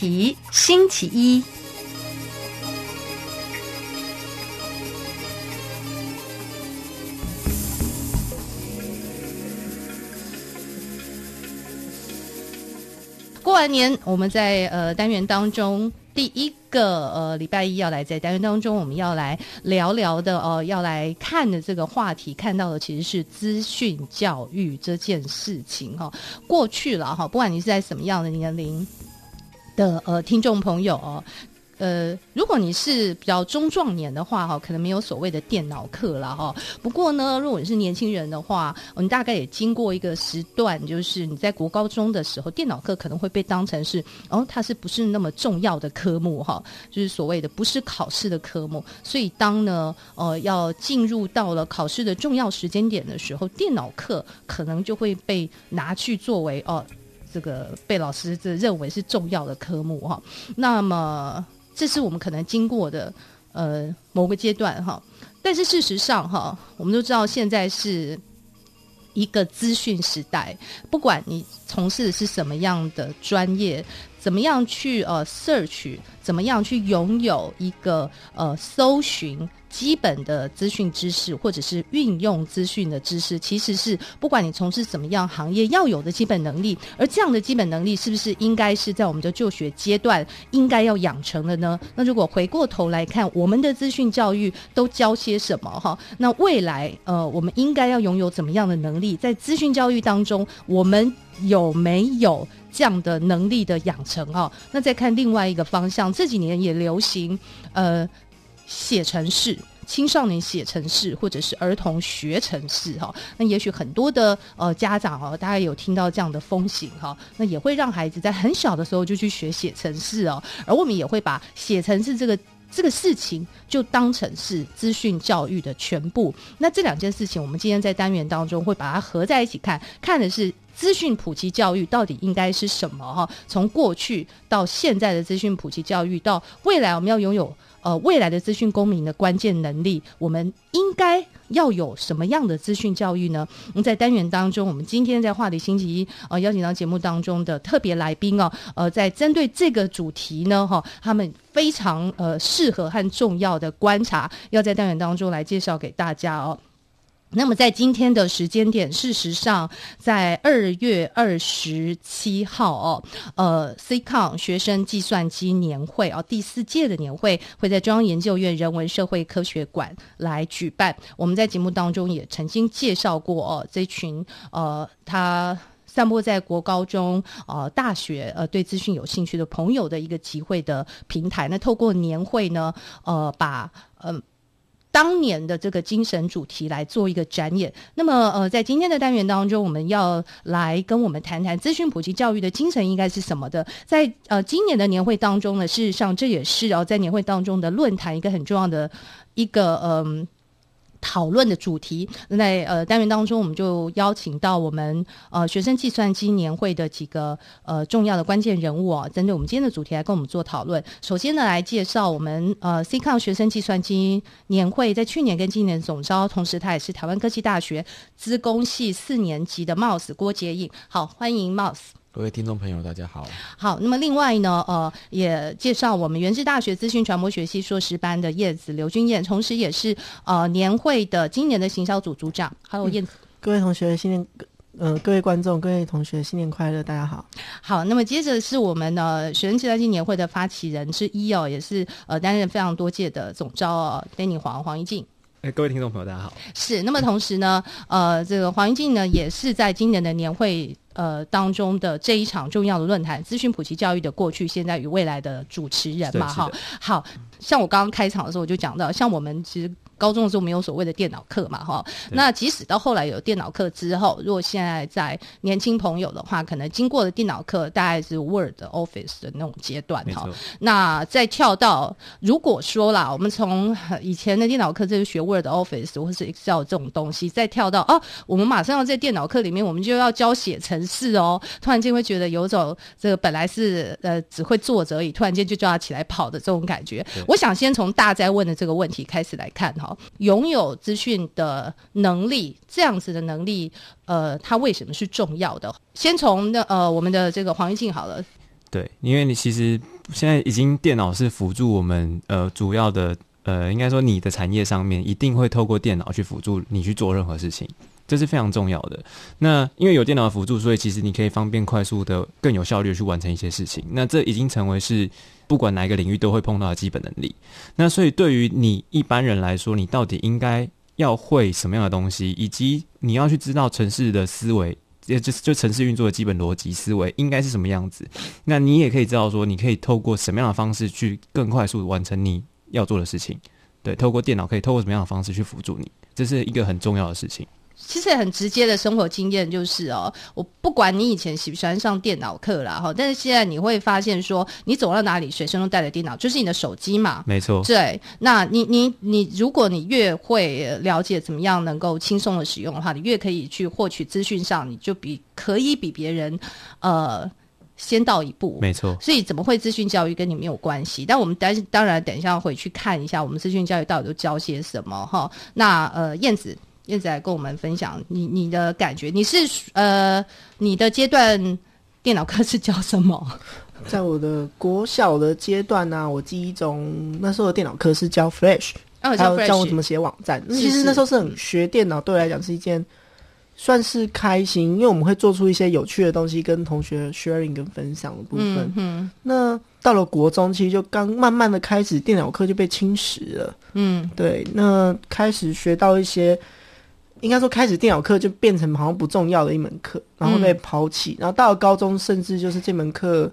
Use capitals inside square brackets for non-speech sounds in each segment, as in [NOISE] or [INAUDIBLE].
题星期一，过完年，我们在呃单元当中第一个呃礼拜一要来，在单元当中我们要来聊聊的哦，要来看的这个话题，看到的其实是资讯教育这件事情哈。过去了哈，不管你是在什么样的年龄。的呃，听众朋友哦，呃，如果你是比较中壮年的话哈，可能没有所谓的电脑课了哈。不过呢，如果你是年轻人的话，你大概也经过一个时段，就是你在国高中的时候，电脑课可能会被当成是哦，它是不是那么重要的科目哈？就是所谓的不是考试的科目。所以当呢，呃，要进入到了考试的重要时间点的时候，电脑课可能就会被拿去作为哦。这个被老师这认为是重要的科目哈，那么这是我们可能经过的呃某个阶段哈，但是事实上哈，我们都知道现在是一个资讯时代，不管你从事的是什么样的专业，怎么样去呃 search，怎么样去拥有一个呃搜寻。基本的资讯知识，或者是运用资讯的知识，其实是不管你从事怎么样行业要有的基本能力。而这样的基本能力，是不是应该是在我们的就学阶段应该要养成的呢？那如果回过头来看，我们的资讯教育都教些什么？哈，那未来呃，我们应该要拥有怎么样的能力？在资讯教育当中，我们有没有这样的能力的养成？哈，那再看另外一个方向，这几年也流行呃。写程式。青少年写程式或者是儿童学程式哈，那也许很多的呃家长哦，大家有听到这样的风行哈，那也会让孩子在很小的时候就去学写程式哦，而我们也会把写程式这个这个事情就当成是资讯教育的全部。那这两件事情，我们今天在单元当中会把它合在一起看，看的是资讯普及教育到底应该是什么哈？从过去到现在的资讯普及教育，到未来我们要拥有。呃，未来的资讯公民的关键能力，我们应该要有什么样的资讯教育呢？我们在单元当中，我们今天在话题星期一呃邀请到节目当中的特别来宾哦，呃，在针对这个主题呢，哈，他们非常呃适合和重要的观察，要在单元当中来介绍给大家哦。那么，在今天的时间点，事实上，在二月二十七号哦，呃，CCon 学生计算机年会啊，第四届的年会会在中央研究院人文社会科学馆来举办。我们在节目当中也曾经介绍过哦，这群呃，他散布在国高中、呃大学、呃对资讯有兴趣的朋友的一个集会的平台。那透过年会呢，呃，把嗯。当年的这个精神主题来做一个展演。那么，呃，在今天的单元当中，我们要来跟我们谈谈资讯普及教育的精神应该是什么的。在呃，今年的年会当中呢，事实上这也是哦，在年会当中的论坛一个很重要的一个嗯。讨论的主题，在呃单元当中，我们就邀请到我们呃学生计算机年会的几个呃重要的关键人物啊，针对我们今天的主题来跟我们做讨论。首先呢，来介绍我们呃 C n 学生计算机年会，在去年跟今年总招，同时他也是台湾科技大学资工系四年级的 Mouse 郭杰颖，好，欢迎 Mouse。各位听众朋友，大家好。好，那么另外呢，呃，也介绍我们原治大学资讯传播学系硕士班的叶子刘君燕，同时也是呃年会的今年的行销组组长，还有叶子。各位同学，新年，呃，各位观众，各位同学，新年快乐！大家好。好，那么接着是我们的学生计算机年会的发起人之一哦，也是呃担任非常多届的总招哦，Danny 黄黄一静。哎，各位听众朋友，大家好。是，那么同时呢，呃，这个黄一静呢，也是在今年的年会。呃，当中的这一场重要的论坛，资讯普及教育的过去、现在与未来的主持人嘛，哈，好像我刚刚开场的时候，我就讲到，像我们其实。高中的时候没有所谓的电脑课嘛，哈。那即使到后来有电脑课之后，如果现在在年轻朋友的话，可能经过了电脑课，大概是 Word、Office 的那种阶段，哈。那再跳到，如果说啦，我们从以前的电脑课就是学 Word、Office 或是 Excel 这种东西，再跳到啊，我们马上要在电脑课里面，我们就要教写程式哦。突然间会觉得有种这个本来是呃只会坐着而已，突然间就叫他起来跑的这种感觉。我想先从大家问的这个问题开始来看哈。拥有资讯的能力，这样子的能力，呃，它为什么是重要的？先从那呃，我们的这个黄玉静好了。对，因为你其实现在已经电脑是辅助我们，呃，主要的，呃，应该说你的产业上面一定会透过电脑去辅助你去做任何事情。这是非常重要的。那因为有电脑的辅助，所以其实你可以方便、快速的、更有效率的去完成一些事情。那这已经成为是不管哪一个领域都会碰到的基本能力。那所以对于你一般人来说，你到底应该要会什么样的东西，以及你要去知道城市的思维，也就是就城市运作的基本逻辑思维应该是什么样子？那你也可以知道说，你可以透过什么样的方式去更快速的完成你要做的事情。对，透过电脑可以透过什么样的方式去辅助你？这是一个很重要的事情。其实很直接的生活经验就是哦，我不管你以前喜不喜欢上电脑课啦，哈，但是现在你会发现说，你走到哪里，学生都带着电脑，就是你的手机嘛。没错。对，那你你你，如果你越会了解怎么样能够轻松的使用的话，你越可以去获取资讯上，你就比可以比别人呃先到一步。没错。所以怎么会资讯教育跟你没有关系？但我们等当然等一下回去看一下，我们资讯教育到底都教些什么哈。那呃，燕子。燕子来跟我们分享你你的感觉，你是呃你的阶段电脑课是教什么？[LAUGHS] 在我的国小的阶段呢，我记忆中那时候的电脑课是教 Flash，还有教我怎么写网站。其实那时候是很学电脑，对我来讲是一件算是开心，因为我们会做出一些有趣的东西跟同学 sharing 跟分享的部分。嗯，那到了国中，其实就刚慢慢的开始电脑课就被侵蚀了。嗯，对，那开始学到一些。应该说，开始电脑课就变成好像不重要的一门课，然后被抛弃，然后到了高中，甚至就是这门课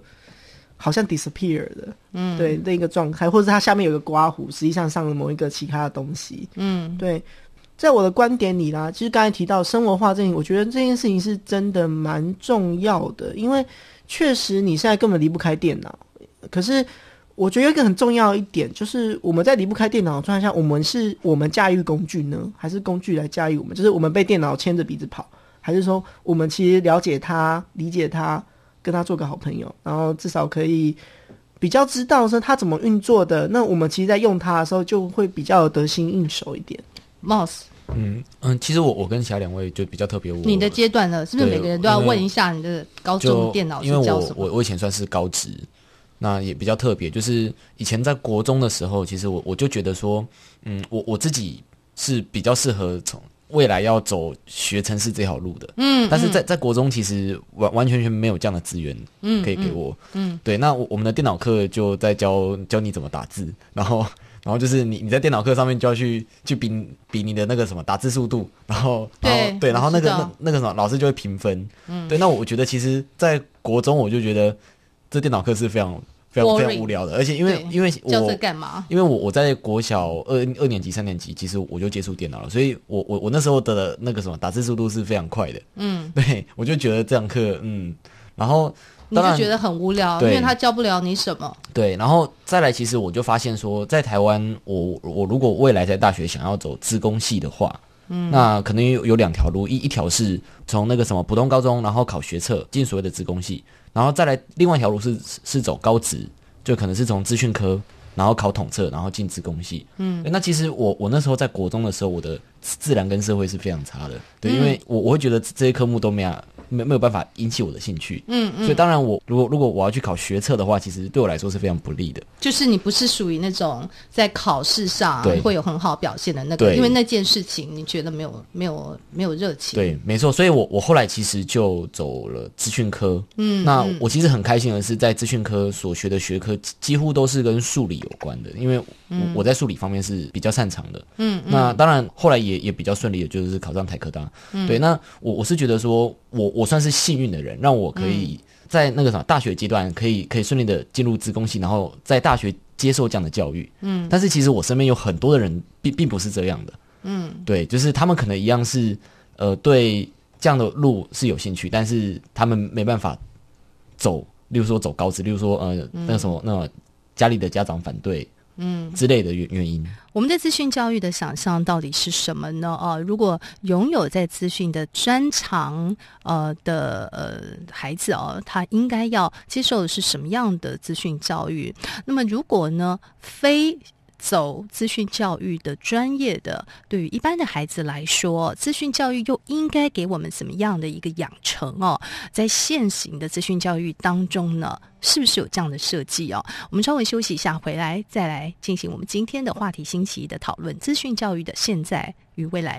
好像 disappear 的，嗯，对，那个状态，或者它下面有个刮胡，实际上上了某一个其他的东西，嗯，对，在我的观点里啦，其实刚才提到生活化，这，我觉得这件事情是真的蛮重要的，因为确实你现在根本离不开电脑，可是。我觉得一个很重要一点就是我们在离不开电脑的状态下，我们是我们驾驭工具呢，还是工具来驾驭我们？就是我们被电脑牵着鼻子跑，还是说我们其实了解它、理解它，跟他做个好朋友，然后至少可以比较知道说它怎么运作的。那我们其实，在用它的时候，就会比较得心应手一点。m o s 嗯嗯，其实我我跟其他两位就比较特别，你的阶段呢？是不是每个人都要问一下你的高中电脑是教什么？我我以前算是高职。那也比较特别，就是以前在国中的时候，其实我我就觉得说，嗯，我我自己是比较适合从未来要走学城市这条路的，嗯，但是在在国中其实完完全全没有这样的资源，嗯，可以给我，嗯，对，那我们的电脑课就在教教你怎么打字，然后然后就是你你在电脑课上面就要去去比比你的那个什么打字速度，然后然后对，然后那个那个什么老师就会评分，嗯，对，那我觉得其实在国中我就觉得。这电脑课是非常非常非常无聊的，而且因为因为我教这干嘛？因为我我在国小二二年级、三年级，其实我就接触电脑了，所以我我我那时候的那个什么打字速度是非常快的。嗯，[LAUGHS] 对，我就觉得这堂课，嗯，然后你就觉得很无聊，因为他教不了你什么。对，然后再来，其实我就发现说，在台湾，我我如果未来在大学想要走资工系的话，嗯，那可能有有两条路，一一条是从那个什么普通高中，然后考学测进所谓的资工系。然后再来，另外一条路是是走高职，就可能是从资讯科，然后考统测，然后进职工系。嗯，那其实我我那时候在国中的时候，我的。自然跟社会是非常差的，对，因为我我会觉得这些科目都没有没没有办法引起我的兴趣，嗯嗯，所以当然我如果如果我要去考学测的话，其实对我来说是非常不利的。就是你不是属于那种在考试上会有很好表现的那个，因为那件事情你觉得没有没有没有热情，对，没错。所以我我后来其实就走了资讯科，嗯，那我其实很开心的是，在资讯科所学的学科几乎都是跟数理有关的，因为我我在数理方面是比较擅长的，嗯嗯，那当然后来也。也比较顺利，的就是考上台科大。对，那我我是觉得说，我我算是幸运的人，让我可以在那个什么大学阶段，可以可以顺利的进入职工系，然后在大学接受这样的教育。嗯，但是其实我身边有很多的人并并不是这样的。嗯，对，就是他们可能一样是呃对这样的路是有兴趣，但是他们没办法走，例如说走高职，例如说呃那什么那家里的家长反对。嗯，之类的原原因，我们对资讯教育的想象到底是什么呢？啊，如果拥有在资讯的专长呃的呃孩子哦，他应该要接受的是什么样的资讯教育？那么如果呢，非？走资讯教育的专业的，对于一般的孩子来说，资讯教育又应该给我们什么样的一个养成哦？在现行的资讯教育当中呢，是不是有这样的设计哦？我们稍微休息一下，回来再来进行我们今天的话题新奇的讨论：资讯教育的现在与未来。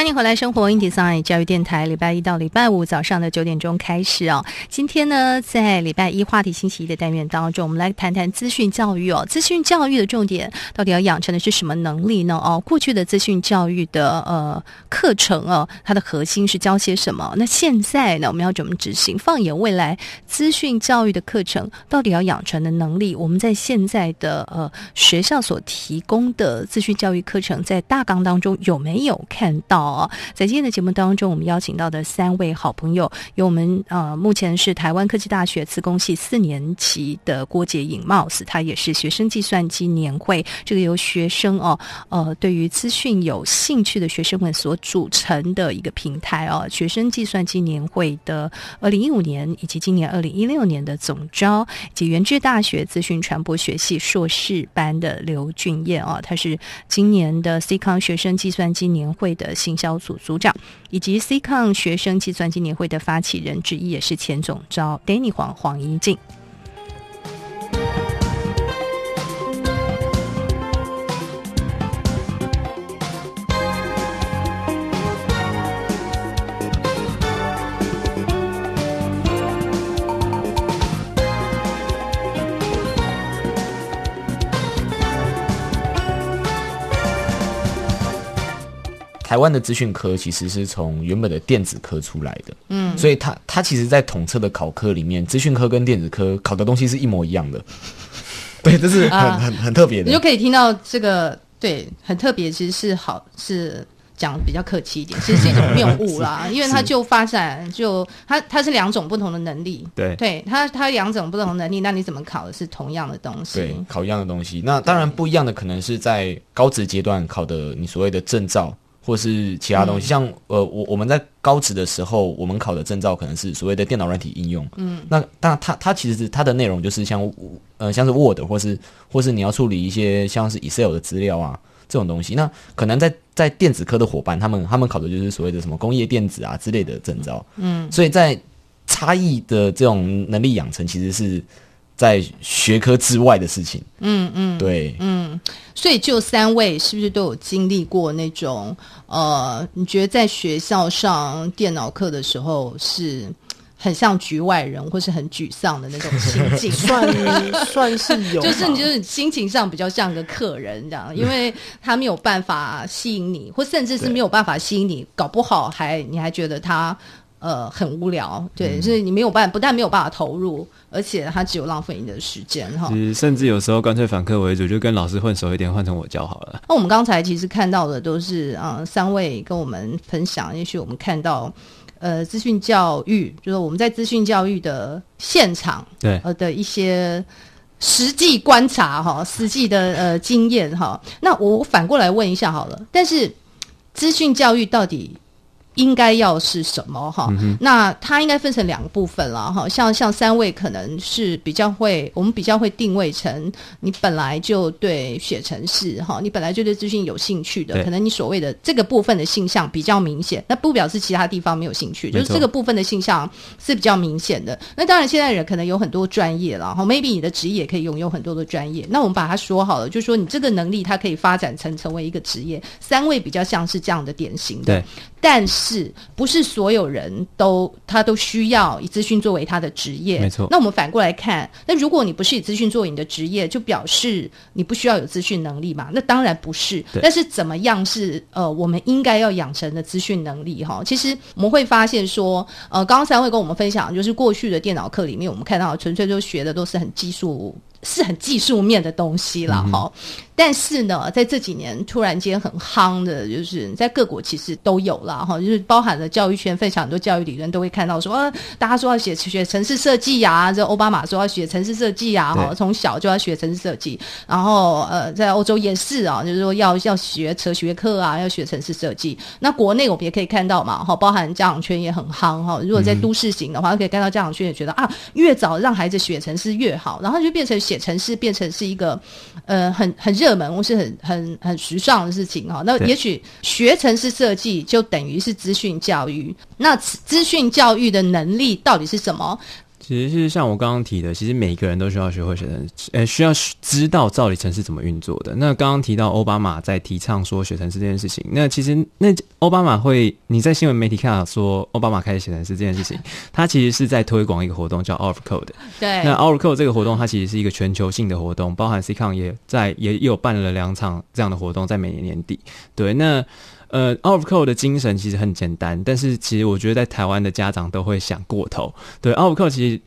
欢迎回来，生活 in design 教育电台，礼拜一到礼拜五早上的九点钟开始哦。今天呢，在礼拜一话题星期一的单元当中，我们来谈谈资讯教育哦。资讯教育的重点到底要养成的是什么能力呢？哦，过去的资讯教育的呃课程哦，它的核心是教些什么？那现在呢，我们要怎么执行？放眼未来，资讯教育的课程到底要养成的能力，我们在现在的呃学校所提供的资讯教育课程在大纲当中有没有看到？哦。在今天的节目当中，我们邀请到的三位好朋友，有我们呃目前是台湾科技大学资工系四年级的郭杰颖，貌似他也是学生计算机年会这个由学生哦呃对于资讯有兴趣的学生们所组成的一个平台哦，学生计算机年会的二零一五年以及今年二零一六年的总招，以及原治大学资讯传播学系硕士班的刘俊彦哦，他是今年的 C 康学生计算机年会的信。小组组长以及 CCon 学生计算机年会的发起人之一，也是前总召 Danny 黄黄一静。台湾的资讯科其实是从原本的电子科出来的，嗯，所以它它其实在统测的考科里面，资讯科跟电子科考的东西是一模一样的，[LAUGHS] 对，这是很很很特别的。你就可以听到这个对，很特别，其实是好是讲比较客气一点，其实是一种谬误啦，[LAUGHS] 因为它就发展就它它是两种不同的能力，对，对它它两种不同的能力，那你怎么考的是同样的东西？对，考一样的东西，那当然不一样的可能是在高职阶段考的你所谓的证照。或是其他东西，像呃，我我们在高职的时候，我们考的证照可能是所谓的电脑软体应用，嗯，那但它它其实是它的内容就是像呃，像是 Word，或是或是你要处理一些像是 Excel 的资料啊这种东西，那可能在在电子科的伙伴，他们他们考的就是所谓的什么工业电子啊之类的证照，嗯，所以在差异的这种能力养成其实是。在学科之外的事情，嗯嗯，对，嗯，所以就三位是不是都有经历过那种呃？你觉得在学校上电脑课的时候，是很像局外人，或是很沮丧的那种心境？[LAUGHS] [LAUGHS] 算算是有，就是你就是心情上比较像个客人这样，因为他没有办法吸引你，或甚至是没有办法吸引你，搞不好还你还觉得他。呃，很无聊，对，所以你没有办，不但没有办法投入，而且它只有浪费你的时间哈。甚至有时候干脆反客为主，就跟老师混熟一点，换成我教好了。那我们刚才其实看到的都是啊，三位跟我们分享，也许我们看到呃，资讯教育，就是我们在资讯教育的现场对呃的一些实际观察哈，实际的呃经验哈。那我反过来问一下好了，但是资讯教育到底？应该要是什么哈？那它应该分成两个部分了哈。像像三位可能是比较会，我们比较会定位成你本来就对写程式哈，你本来就对资讯有兴趣的，可能你所谓的这个部分的现向比较明显。那不表示其他地方没有兴趣，就是这个部分的现向是比较明显的。那当然现在人可能有很多专业了哈，maybe 你的职业可以拥有很多的专业。那我们把它说好了，就是说你这个能力它可以发展成成为一个职业。三位比较像是这样的典型的。但是不是所有人都他都需要以资讯作为他的职业，没错。那我们反过来看，那如果你不是以资讯作为你的职业，就表示你不需要有资讯能力嘛？那当然不是。但是怎么样是呃，我们应该要养成的资讯能力哈？其实我们会发现说，呃，刚刚三位跟我们分享，就是过去的电脑课里面，我们看到纯粹就学的都是很技术。是很技术面的东西了哈，但是呢，在这几年突然间很夯的，就是在各国其实都有了哈，就是包含了教育圈分享很多教育理论，都会看到说，大家说要学学城市设计呀，这奥巴马说要学城市设计呀，哈，从小就要学城市设计，然后呃，在欧洲也是啊，就是说要要学哲学课啊，要学城市设计。那国内我们也可以看到嘛，哈，包含家长圈也很夯哈，如果在都市型的话，可以看到家长圈也觉得啊，越早让孩子学城市越好，然后就变成。写城市变成是一个，呃，很很热门或是很很很时尚的事情哈。那也许学城市设计就等于是资讯教育。那资讯教育的能力到底是什么？其实是像我刚刚提的，其实每个人都需要学会写程式，呃，需要知道造理程式怎么运作的。那刚刚提到奥巴马在提倡说写程式这件事情，那其实那奥巴马会，你在新闻媒体看到说奥巴马开始写程式这件事情，他其实是在推广一个活动叫 o f f c o d e 对，那 o f f c o d e 这个活动它其实是一个全球性的活动，包含 c c o n 也在也有办了两场这样的活动在每年年底。对，那。呃，奥弗克的精神其实很简单，但是其实我觉得在台湾的家长都会想过头。对，奥弗克其实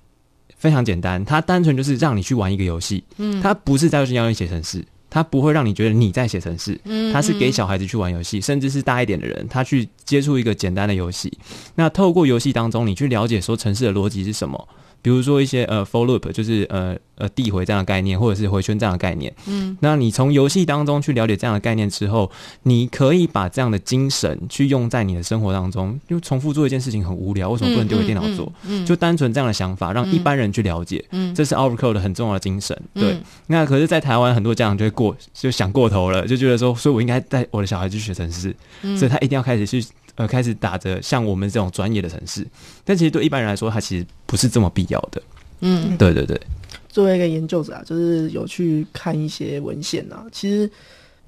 非常简单，它单纯就是让你去玩一个游戏，嗯，它不是在纯要你写程式，它不会让你觉得你在写程式，嗯，它是给小孩子去玩游戏，甚至是大一点的人，他去接触一个简单的游戏。那透过游戏当中，你去了解说城市的逻辑是什么。比如说一些呃 f o l l o o o p 就是呃呃递回这样的概念，或者是回圈这样的概念。嗯，那你从游戏当中去了解这样的概念之后，你可以把这样的精神去用在你的生活当中。就重复做一件事情很无聊，为什么不能丢给电脑做？嗯，就单纯这样的想法，让一般人去了解。嗯，这是 o c 尔 e 的很重要的精神。对，那可是，在台湾很多家长就会过就想过头了，就觉得说，所以我应该带我的小孩去学市，嗯、所以他一定要开始去。呃，开始打着像我们这种专业的城市，但其实对一般人来说，它其实不是这么必要的。嗯，对对对。作为一个研究者啊，就是有去看一些文献啊，其实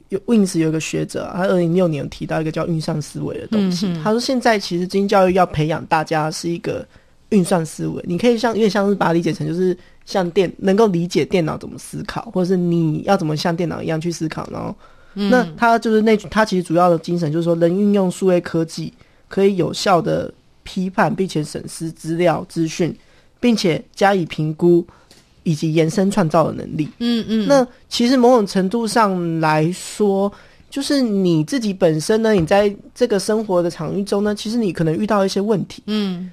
有 w i n s 有一个学者，他二零一六年提到一个叫运算思维的东西。他说，现在其实教育要培养大家是一个运算思维，你可以像，越像是把它理解成就是像电，能够理解电脑怎么思考，或者是你要怎么像电脑一样去思考，然后。那他就是那他其实主要的精神就是说，能运用数位科技，可以有效的批判，并且审视资料资讯，并且加以评估，以及延伸创造的能力。嗯嗯。那其实某种程度上来说，就是你自己本身呢，你在这个生活的场域中呢，其实你可能遇到一些问题。嗯。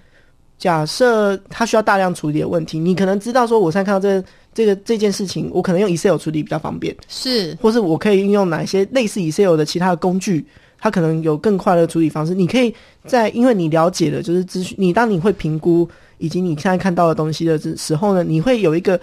假设他需要大量处理的问题，你可能知道说，我现在看到这这个这件事情，我可能用 Excel 处理比较方便，是，或是我可以运用哪些类似 Excel 的其他的工具，它可能有更快的处理方式。你可以在，因为你了解的就是资讯，你当你会评估以及你现在看到的东西的时候呢，你会有一个。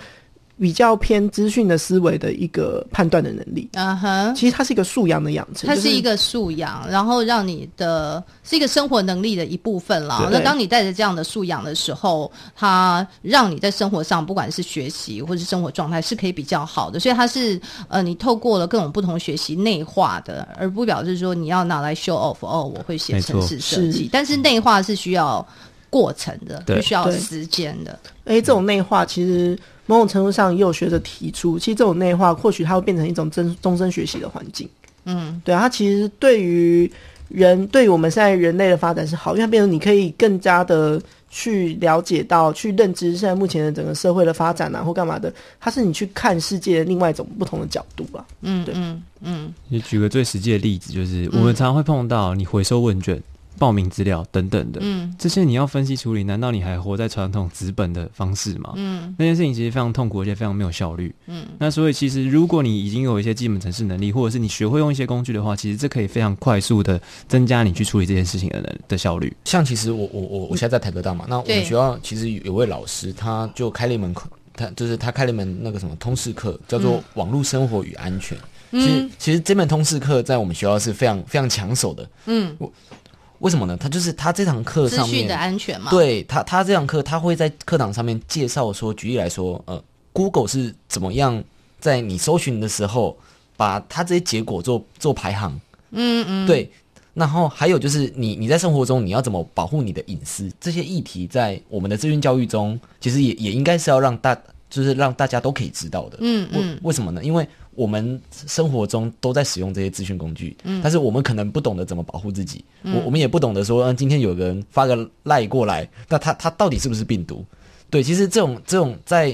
比较偏资讯的思维的一个判断的能力，嗯哼，其实它是一个素养的养成，它是一个素养，然后让你的是一个生活能力的一部分啦。那当你带着这样的素养的时候，它让你在生活上，不管是学习或是生活状态，是可以比较好的。所以它是呃，你透过了各种不同学习内化的，而不表示说你要拿来 show off 哦，我会写城市设计，但是内化是需要过程的，需要时间的。哎，这种内化其实。某种程度上也有学者提出，其实这种内化或许它会变成一种终终身学习的环境。嗯，对啊，它其实对于人，对于我们现在人类的发展是好，因为它变成你可以更加的去了解到、去认知现在目前的整个社会的发展啊，或干嘛的，它是你去看世界的另外一种不同的角度吧。嗯，对，嗯嗯。你举个最实际的例子，就是我们常常会碰到你回收问卷。报名资料等等的，嗯，这些你要分析处理，难道你还活在传统纸本的方式吗？嗯，那件事情其实非常痛苦，而且非常没有效率。嗯，那所以其实如果你已经有一些基本程式能力，或者是你学会用一些工具的话，其实这可以非常快速的增加你去处理这件事情的的效率。像其实我我我我现在在台科大嘛，那我们学校其实有位老师，他就开了一门课，他就是他开了一门那个什么通识课，叫做网络生活与安全。其实其实这门通识课在我们学校是非常非常抢手的。嗯，我。为什么呢？他就是他这堂课上面，对他他这堂课，他会在课堂上面介绍说，举例来说，呃，Google 是怎么样在你搜寻的时候，把它这些结果做做排行，嗯嗯，对，然后还有就是你你在生活中你要怎么保护你的隐私，这些议题在我们的资讯教育中，其实也也应该是要让大就是让大家都可以知道的，嗯嗯，为什么呢？因为。我们生活中都在使用这些资讯工具，嗯，但是我们可能不懂得怎么保护自己，嗯，我我们也不懂得说，嗯，今天有人发个赖过来，那他他到底是不是病毒？对，其实这种这种在，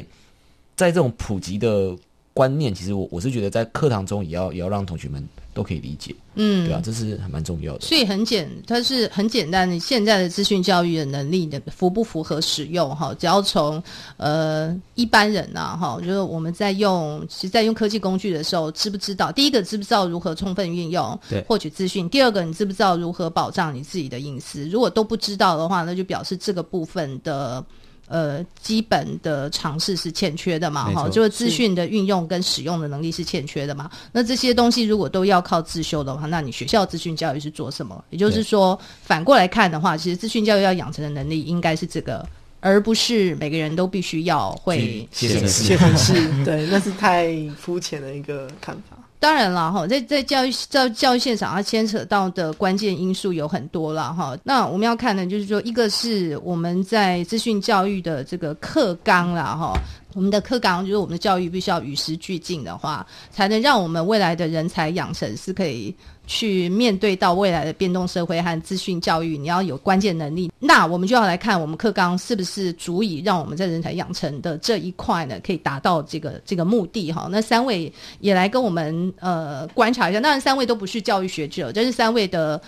在这种普及的。观念其实我我是觉得在课堂中也要也要让同学们都可以理解，嗯，对啊，这是蛮重要的。所以很简，它是很简单。现在的资讯教育的能力的符不符合使用哈？只要从呃一般人呐哈，就是我们在用，其实在用科技工具的时候，知不知道？第一个，知不知道如何充分运用，对，获取资讯；第二个，你知不知道如何保障你自己的隐私？如果都不知道的话，那就表示这个部分的。呃，基本的尝试是欠缺的嘛，哈，就是资讯的运用跟使用的能力是欠缺的嘛。那这些东西如果都要靠自修的话，那你学校资讯教育是做什么？也就是说，反过来看的话，其实资讯教育要养成的能力应该是这个，而不是每个人都必须要会写程式。对，那是太肤浅的一个看法。当然了，哈，在在教育教教育现场，它牵扯到的关键因素有很多了，哈。那我们要看的，就是说，一个是我们在资讯教育的这个课纲了，哈。我们的课纲就是我们的教育必须要与时俱进的话，才能让我们未来的人才养成是可以。去面对到未来的变动社会和资讯教育，你要有关键能力。那我们就要来看我们课纲是不是足以让我们在人才养成的这一块呢，可以达到这个这个目的哈。那三位也来跟我们呃观察一下，当然三位都不是教育学者，但是三位的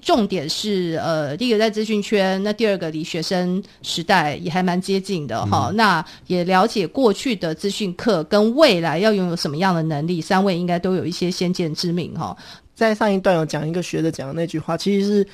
重点是呃，第一个在资讯圈，那第二个离学生时代也还蛮接近的哈。那也了解过去的资讯课跟未来要拥有什么样的能力，三位应该都有一些先见之明哈。在上一段有讲一个学者讲的那句话，其实是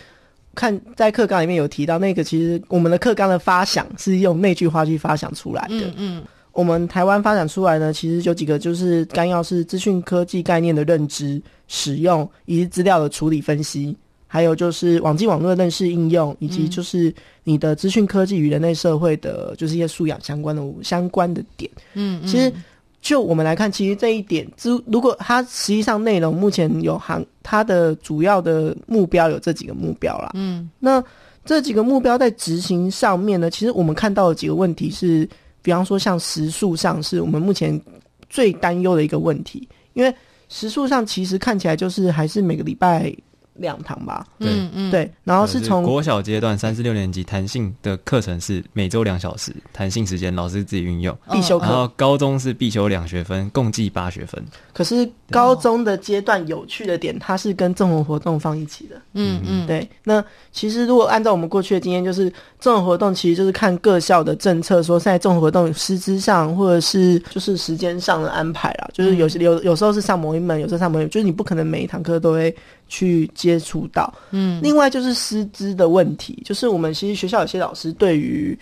看在课纲里面有提到那个，其实我们的课纲的发想是用那句话去发想出来的。嗯嗯，我们台湾发展出来呢，其实有几个就是纲要是资讯科技概念的认知、使用以及资料的处理分析，还有就是网际网络的认识应用，以及就是你的资讯科技与人类社会的，就是一些素养相关的相关的点。嗯，其实。就我们来看，其实这一点，如果它实际上内容目前有行，它的主要的目标有这几个目标啦。嗯，那这几个目标在执行上面呢，其实我们看到的几个问题，是比方说像时速上是我们目前最担忧的一个问题，因为时速上其实看起来就是还是每个礼拜。两堂吧，对对，然后是从国小阶段三至六年级，弹性的课程是每周两小时，弹性时间老师自己运用必修课。然后高中是必修两学分，共计八学分。可是高中的阶段有趣的点，它是跟综合活动放一起的。嗯嗯，对。那其实如果按照我们过去的经验，就是综合活动其实就是看各校的政策，说在综合活动师资上，或者是就是时间上的安排啦，就是有些有有时候是上某一门，有时候上某门，就是你不可能每一堂课都会去接。接触到，嗯，另外就是师资的问题，就是我们其实学校有些老师对于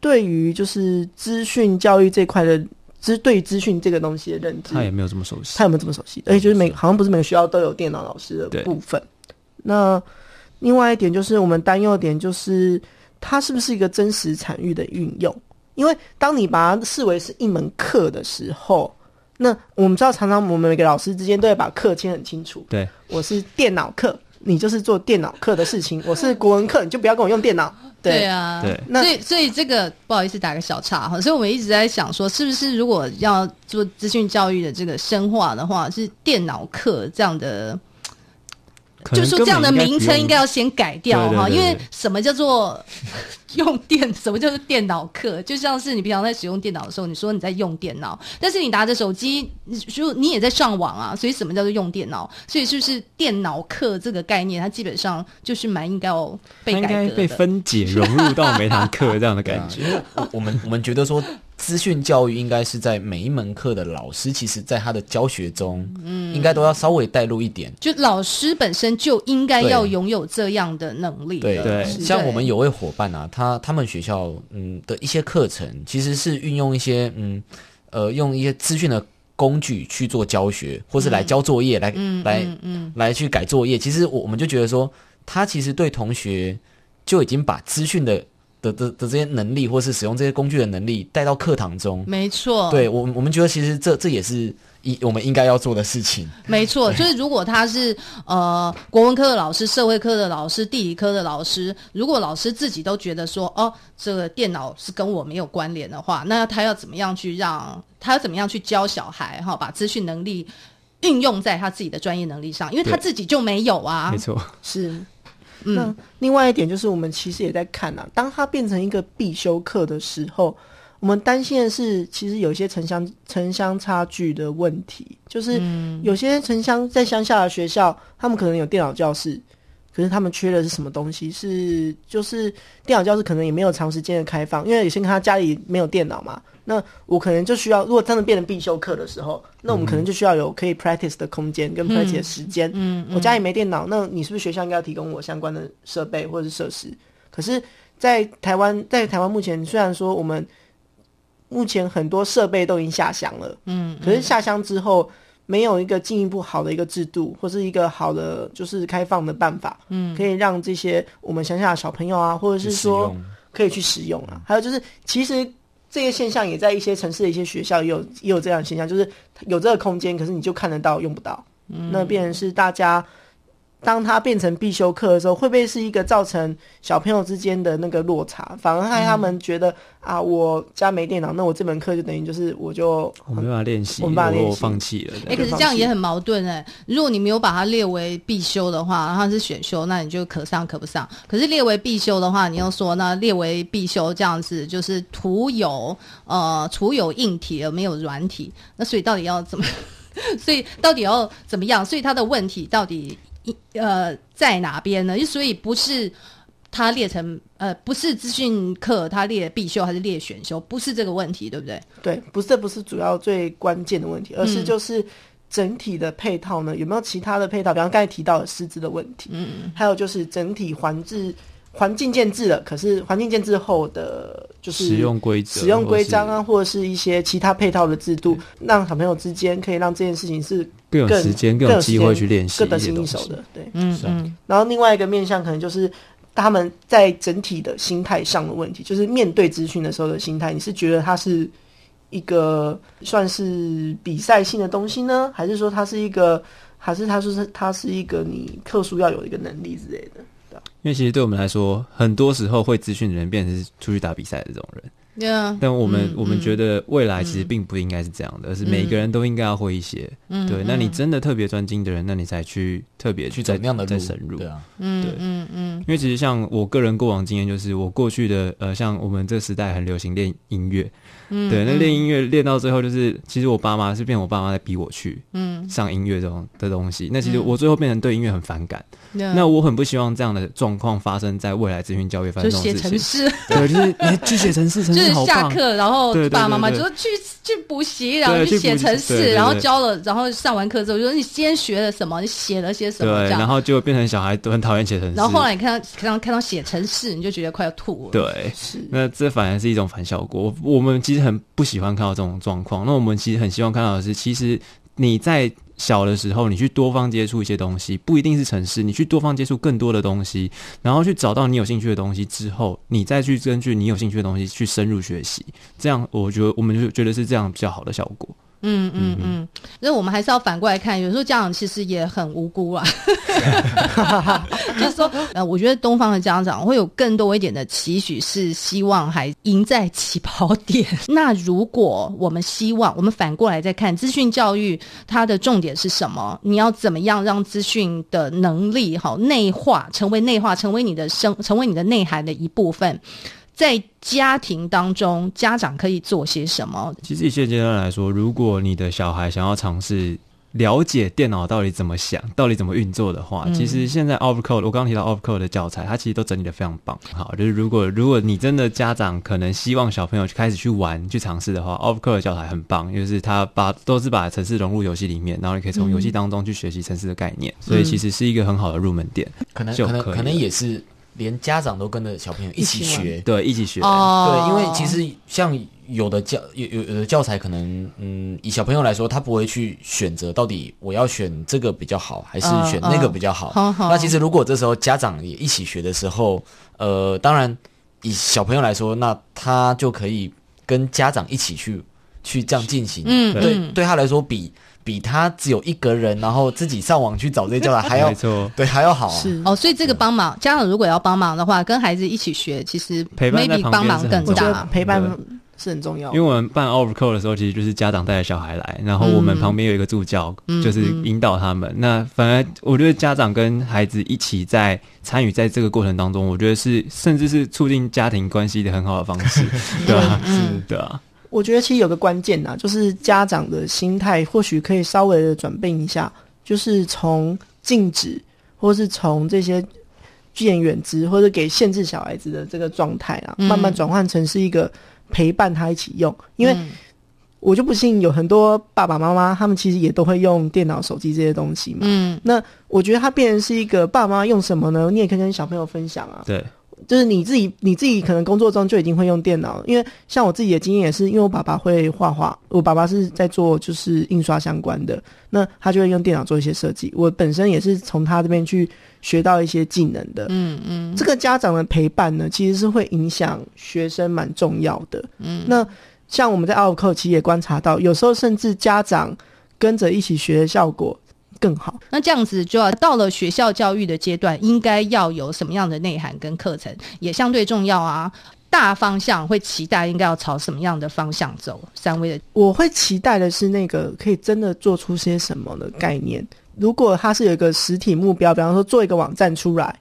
对于就是资讯教育这块的资，对于资讯这个东西的认知，他也没有这么熟悉，他有没有这么熟悉？而且就是每，好像不是每个学校都有电脑老师的部分。那另外一点就是我们担忧点，就是它是不是一个真实产业的运用？因为当你把它视为是一门课的时候。那我们知道，常常我们每个老师之间都要把课签很清楚。对，我是电脑课，你就是做电脑课的事情；[LAUGHS] 我是国文课，你就不要跟我用电脑。对啊，对。所以，所以这个不好意思打个小岔哈。所以我们一直在想说，是不是如果要做资讯教育的这个深化的话，是电脑课这样的。就说这样的名称应该要先改掉哈，因为什么叫做 [LAUGHS] 用电？什么叫做电脑课？就像是你平常在使用电脑的时候，你说你在用电脑，但是你拿着手机，就你也在上网啊。所以什么叫做用电脑？所以是不是电脑课这个概念，它基本上就是蛮应该被应该被分解融入到每堂课这样的感觉。[LAUGHS] 我们我们觉得说。资讯教育应该是在每一门课的老师，其实在他的教学中，嗯，应该都要稍微带入一点。就老师本身就应该要拥有这样的能力。对对，像我们有位伙伴啊，他他们学校嗯的一些课程，其实是运用一些嗯呃用一些资讯的工具去做教学，或是来交作业，来来来来去改作业。其实我我们就觉得说，他其实对同学就已经把资讯的。的的的这些能力，或是使用这些工具的能力，带到课堂中，没错。对我我们觉得，其实这这也是一我们应该要做的事情。没错，就是如果他是呃国文科的老师、社会科的老师、地理科的老师，如果老师自己都觉得说，哦，这个电脑是跟我没有关联的话，那他要怎么样去让他要怎么样去教小孩哈？把资讯能力运用在他自己的专业能力上，因为他自己就没有啊。没错，是。那另外一点就是，我们其实也在看啊，当它变成一个必修课的时候，我们担心的是，其实有些城乡城乡差距的问题，就是有些城乡在乡下的学校，他们可能有电脑教室。可是他们缺的是什么东西？是就是电脑教室可能也没有长时间的开放，因为有些他家里没有电脑嘛。那我可能就需要，如果真的变成必修课的时候，那我们可能就需要有可以 practice 的空间跟 practice 的时间。嗯，我家里没电脑，那你是不是学校应该要提供我相关的设备或者是设施？可是，在台湾，在台湾目前虽然说我们目前很多设备都已经下乡了，嗯，可是下乡之后。没有一个进一步好的一个制度，或是一个好的就是开放的办法，嗯，可以让这些我们乡下的小朋友啊，或者是说可以去使用啊。还有就是，其实这些现象也在一些城市的一些学校也有也有这样现象，就是有这个空间，可是你就看得到用不到，那便是大家。当它变成必修课的时候，会不会是一个造成小朋友之间的那个落差，反而害他们觉得啊，我家没电脑，那我这门课就等于就是我就没有办法练习，我放弃了。哎，可是这样也很矛盾哎。如果你没有把它列为必修的话，它是选修，那你就可上可不上。可是列为必修的话，你又说那列为必修这样子就是徒有呃除有硬体而没有软体，那所以到底要怎么？[LAUGHS] 所以到底要怎么样？所以它的问题到底？呃，在哪边呢？就所以不是他列成呃，不是资讯课，他列必修还是列选修？不是这个问题，对不对？对，不是，不是主要最关键的问题，而是就是整体的配套呢，有没有其他的配套？比方刚才提到的师资的问题，嗯，还有就是整体环治。环境建制了，可是环境建制后的就是使用规则、使用规章啊，或者是一些其他配套的制度，让小朋友之间可以让这件事情是更有时间、更有机会去练习、各得心应手的。对，嗯。然后另外一个面向，可能就是他们在整体的心态上的问题，就是面对资讯的时候的心态。你是觉得它是一个算是比赛性的东西呢，还是说它是一个，还是它说是它是一个你特殊要有一个能力之类的？因为其实对我们来说，很多时候会资讯的人，变成是出去打比赛的这种人。但我们我们觉得未来其实并不应该是这样的，而是每一个人都应该要会一些。嗯、对，那你真的特别专精的人，那你才去特别去怎样的再深入。对啊，嗯，对，嗯嗯。因为其实像我个人过往经验，就是我过去的呃，像我们这时代很流行练音乐，对，那练音乐练到最后，就是其实我爸妈是变我爸妈在逼我去，嗯，上音乐这种的东西。那其实我最后变成对音乐很反感。那我很不希望这样的状况发生在未来资讯教育发生这种事情。对，就是你去写城市，城市。下课，然后爸爸妈妈就说去去补习，然后去写程式，然后教了，然后上完课之后，就说你今天学了什么？你写了些什么？对，然后就变成小孩都很讨厌写程式。然后后来你看到看到看到写程式，你就觉得快要吐了。对，是那这反而是一种反效果。我我们其实很不喜欢看到这种状况。那我们其实很希望看到的是，其实你在。小的时候，你去多方接触一些东西，不一定是城市，你去多方接触更多的东西，然后去找到你有兴趣的东西之后，你再去根据你有兴趣的东西去深入学习，这样我觉得我们就觉得是这样比较好的效果。嗯嗯嗯，那我们还是要反过来看，有时候家长其实也很无辜啊。[LAUGHS] 就是说，呃，我觉得东方的家长会有更多一点的期许，是希望还赢在起跑点。[LAUGHS] 那如果我们希望，我们反过来再看资讯教育，它的重点是什么？你要怎么样让资讯的能力好内化，成为内化，成为你的生，成为你的内涵的一部分。在家庭当中，家长可以做些什么？其实现阶段来说，如果你的小孩想要尝试了解电脑到底怎么想、到底怎么运作的话，其实现在 Overcode 我刚提到 Overcode 的教材，它其实都整理的非常棒。好，就是如果如果你真的家长可能希望小朋友去开始去玩、去尝试的话，o c o 克尔教材很棒，就是它把都是把城市融入游戏里面，然后你可以从游戏当中去学习城市的概念，所以其实是一个很好的入门点。可能可能可能也是。连家长都跟着小朋友一起学，对，一起学，对，因为其实像有的教有有的教材，可能嗯，以小朋友来说，他不会去选择到底我要选这个比较好，还是选那个比较好。那其实如果这时候家长也一起学的时候，呃，当然以小朋友来说，那他就可以跟家长一起去去这样进行，嗯，对，对他来说比。比他只有一个人，然后自己上网去找这教材，[LAUGHS] 还要对还要好是哦。所以这个帮忙，家长如果要帮忙的话，跟孩子一起学，其实陪伴比帮忙更大，陪伴是很重要。因为我们办 o f f c a l l 的时候，其实就是家长带着小孩来，然后我们旁边有一个助教，就是引导他们。那反而我觉得家长跟孩子一起在参与在这个过程当中，我觉得是甚至是促进家庭关系的很好的方式，[LAUGHS] 对吧？是的。我觉得其实有个关键呐，就是家长的心态或许可以稍微的转变一下，就是从禁止，或是从这些，渐远之，或者给限制小孩子的这个状态啊，慢慢转换成是一个陪伴他一起用。因为，我就不信有很多爸爸妈妈他们其实也都会用电脑、手机这些东西嘛。嗯。那我觉得他变成是一个爸爸妈用什么呢？你也可以跟小朋友分享啊。对。就是你自己，你自己可能工作中就已经会用电脑，因为像我自己的经验也是，因为我爸爸会画画，我爸爸是在做就是印刷相关的，那他就会用电脑做一些设计。我本身也是从他这边去学到一些技能的。嗯嗯，这个家长的陪伴呢，其实是会影响学生蛮重要的。嗯，那像我们在奥克其实也观察到，有时候甚至家长跟着一起学的效果。更好，那这样子就要到了学校教育的阶段，应该要有什么样的内涵跟课程也相对重要啊。大方向会期待应该要朝什么样的方向走？三位，的，我会期待的是那个可以真的做出些什么的概念。如果它是有一个实体目标，比方说做一个网站出来，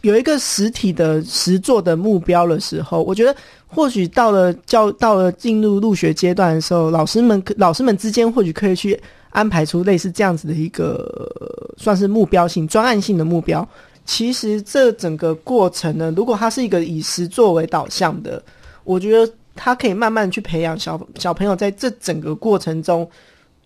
有一个实体的实做的目标的时候，我觉得或许到了教到了进入入学阶段的时候，老师们老师们之间或许可以去。安排出类似这样子的一个算是目标性专案性的目标，其实这整个过程呢，如果它是一个以实作为导向的，我觉得它可以慢慢去培养小小朋友在这整个过程中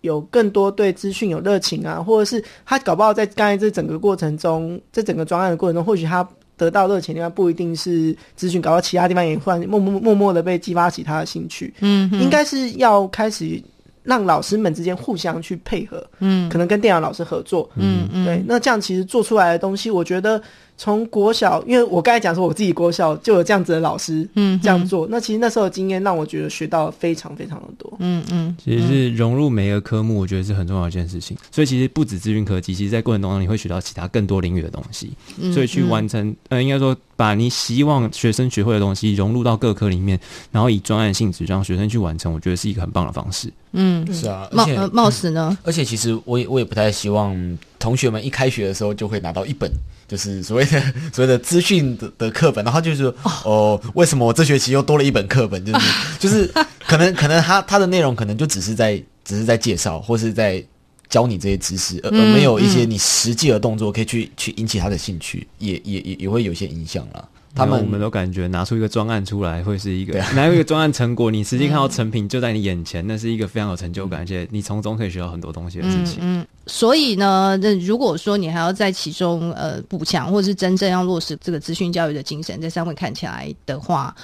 有更多对资讯有热情啊，或者是他搞不好在刚才这整个过程中，这整个专案的过程中，或许他得到热情地方不一定是资讯，搞到其他地方也会然默默默默的被激发起他的兴趣，嗯，应该是要开始。让老师们之间互相去配合，嗯，可能跟电脑老师合作，嗯嗯，对，那这样其实做出来的东西，我觉得。从国小，因为我刚才讲说我自己国小就有这样子的老师，嗯，这样做。那其实那时候的经验让我觉得学到非常非常的多，嗯嗯，其实融入每个科目，我觉得是很重要一件事情。所以其实不止资讯科技，其实在过程当中你会学到其他更多领域的东西。所以去完成，呃，应该说把你希望学生学会的东西融入到各科里面，然后以专案性质让学生去完成，我觉得是一个很棒的方式。嗯，是啊，冒冒死呢？而且其实我也我也不太希望同学们一开学的时候就会拿到一本。就是所谓的 [LAUGHS] 所谓的资讯的的课本，然后就是哦，为什么我这学期又多了一本课本？就是 [LAUGHS] 就是可能可能他他的内容可能就只是在只是在介绍，或是在教你这些知识，而而没有一些你实际的动作可以去去引起他的兴趣，也也也也会有些影响了。他们我们都感觉拿出一个专案出来会是一个，拿一个专案成果，你实际看到成品就在你眼前，那是一个非常有成就感，而且你从中可以学到很多东西的事情。嗯，所以呢，那如果说你还要在其中呃补强，或者是真正要落实这个资讯教育的精神，在三位看起来的话。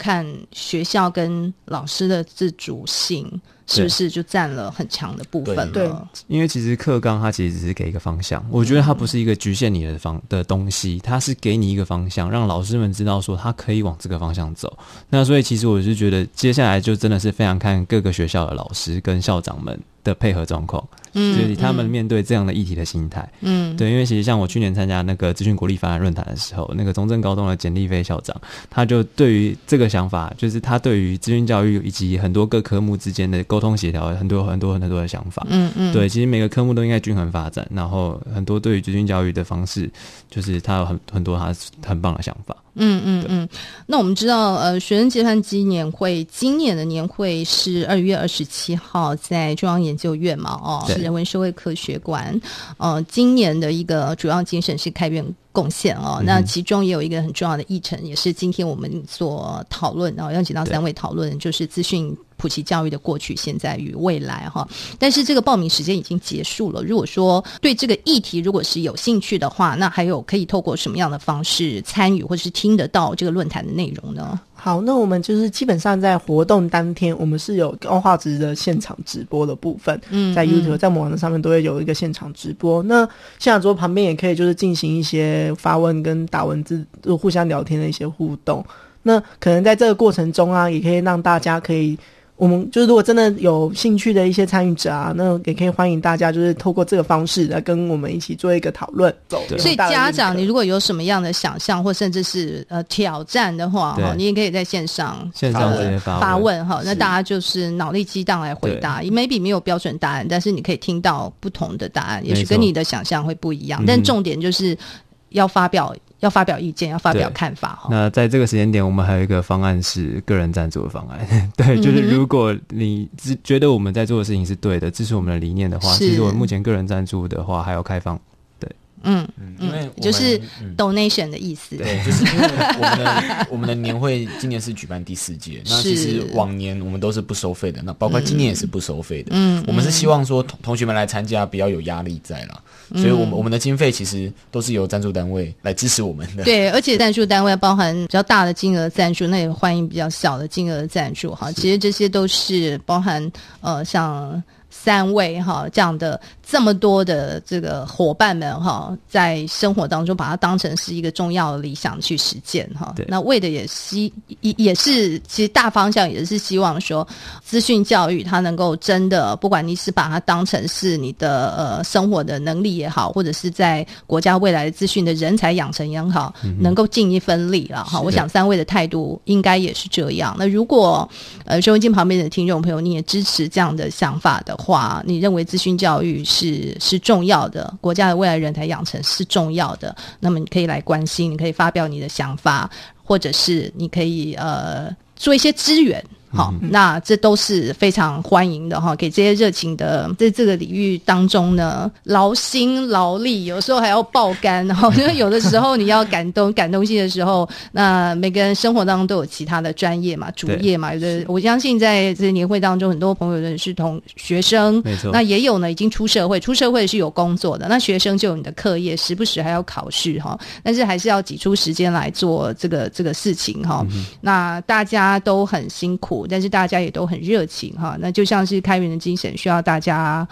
看学校跟老师的自主性是不是就占了很强的部分了？对，因为其实课纲它其实只是给一个方向，我觉得它不是一个局限你的方的东西，它是给你一个方向，让老师们知道说它可以往这个方向走。那所以其实我是觉得接下来就真的是非常看各个学校的老师跟校长们的配合状况。嗯，就是他们面对这样的议题的心态，嗯，对，因为其实像我去年参加那个资讯国立发展论坛的时候，那个中正高中的简立飞校长，他就对于这个想法，就是他对于资讯教育以及很多各科目之间的沟通协调，很多很多很多很多的想法，嗯嗯，对，其实每个科目都应该均衡发展，然后很多对于资讯教育的方式，就是他有很很多他很棒的想法，嗯嗯嗯。那我们知道，呃，学生计算机年会今年的年会是二月二十七号在中央研究院嘛，哦。人文社会科学馆，呃，今年的一个主要精神是开源贡献哦。那其中也有一个很重要的议程，也是今天我们所讨论，然后邀请到三位讨论，就是资讯普及教育的过去、现在与未来哈。但是这个报名时间已经结束了。如果说对这个议题如果是有兴趣的话，那还有可以透过什么样的方式参与，或者是听得到这个论坛的内容呢？好，那我们就是基本上在活动当天，我们是有高画质的现场直播的部分，嗯，在 YouTube、在网站上面都会有一个现场直播。那现场直播旁边也可以就是进行一些发问跟打文字，就互相聊天的一些互动。那可能在这个过程中啊，也可以让大家可以。我们就是，如果真的有兴趣的一些参与者啊，那也可以欢迎大家，就是透过这个方式来跟我们一起做一个讨论。所以家长，你如果有什么样的想象或甚至是呃挑战的话，哈，你也可以在线上发问哈。那大家就是脑力激荡来回答，maybe 没有标准答案，但是你可以听到不同的答案，也许跟你的想象会不一样。但重点就是要发表。要发表意见，要发表看法哈。那在这个时间点，我们还有一个方案是个人赞助的方案。[LAUGHS] 对，就是如果你觉得我们在做的事情是对的，支持我们的理念的话，其实我们目前个人赞助的话还有开放。嗯，因为就是 donation 的意思，对，就是因为我们 [LAUGHS] 的我们的年会今年是举办第四届，那其实往年我们都是不收费的，那包括今年也是不收费的，嗯，我们是希望说同学们来参加比较有压力在了，所以我们我们的经费其实都是由赞助单位来支持我们的，对，[LAUGHS] 而且赞助单位包含比较大的金额赞助，那也欢迎比较小的金额赞助，哈，其实这些都是包含呃像。三位哈，这样的这么多的这个伙伴们哈，在生活当中把它当成是一个重要的理想去实践哈。对。那为的也希，也是其实大方向也是希望说，资讯教育它能够真的，不管你是把它当成是你的呃生活的能力也好，或者是在国家未来资讯的人才养成也好，能够尽一份力了哈。我想三位的态度应该也是这样。那如果呃，收文静旁边的听众朋友，你也支持这样的想法的。话，你认为资讯教育是是重要的，国家的未来人才养成是重要的，那么你可以来关心，你可以发表你的想法，或者是你可以呃做一些支援。好，那这都是非常欢迎的哈。给这些热情的，在这个领域当中呢，劳心劳力，有时候还要爆肝。然 [LAUGHS] 后，因为有的时候你要感动 [LAUGHS] 感动西的时候，那每个人生活当中都有其他的专业嘛，主业嘛。有的，我相信在这年会当中，很多朋友认是同学生，那也有呢。已经出社会，出社会是有工作的，那学生就有你的课业，时不时还要考试哈。但是还是要挤出时间来做这个这个事情哈。那大家都很辛苦。但是大家也都很热情哈，那就像是开源的精神，需要大家。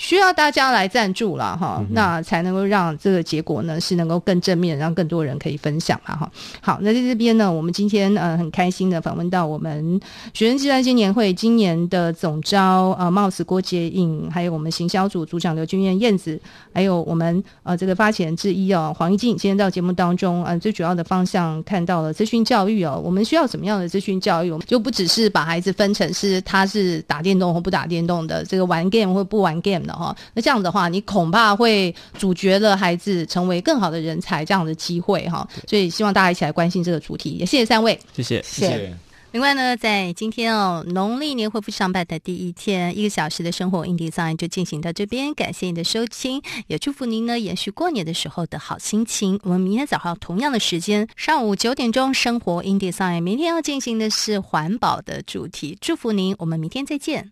需要大家来赞助了哈，那才能够让这个结果呢是能够更正面，让更多人可以分享嘛哈。好，那在这边呢，我们今天呃很开心的访问到我们学生计算机年会今年的总招呃帽子郭杰颖，还有我们行销组组长刘君燕燕子，还有我们呃这个发起人之一哦黄一静，今天到节目当中嗯最主要的方向看到了资讯教育哦，我们需要什么样的资讯教育？我们就不只是把孩子分成是他是打电动或不打电动的，这个玩 game 或不玩 game。哈，那这样的话，你恐怕会阻绝了孩子成为更好的人才这样的机会哈，所以希望大家一起来关心这个主题。也谢谢三位，谢谢谢谢。另外呢，在今天哦，农历年恢复上班的第一天，一个小时的生活 in design 就进行到这边，感谢您的收听，也祝福您呢延续过年的时候的好心情。我们明天早上同样的时间，上午九点钟，生活 in design，明天要进行的是环保的主题，祝福您，我们明天再见。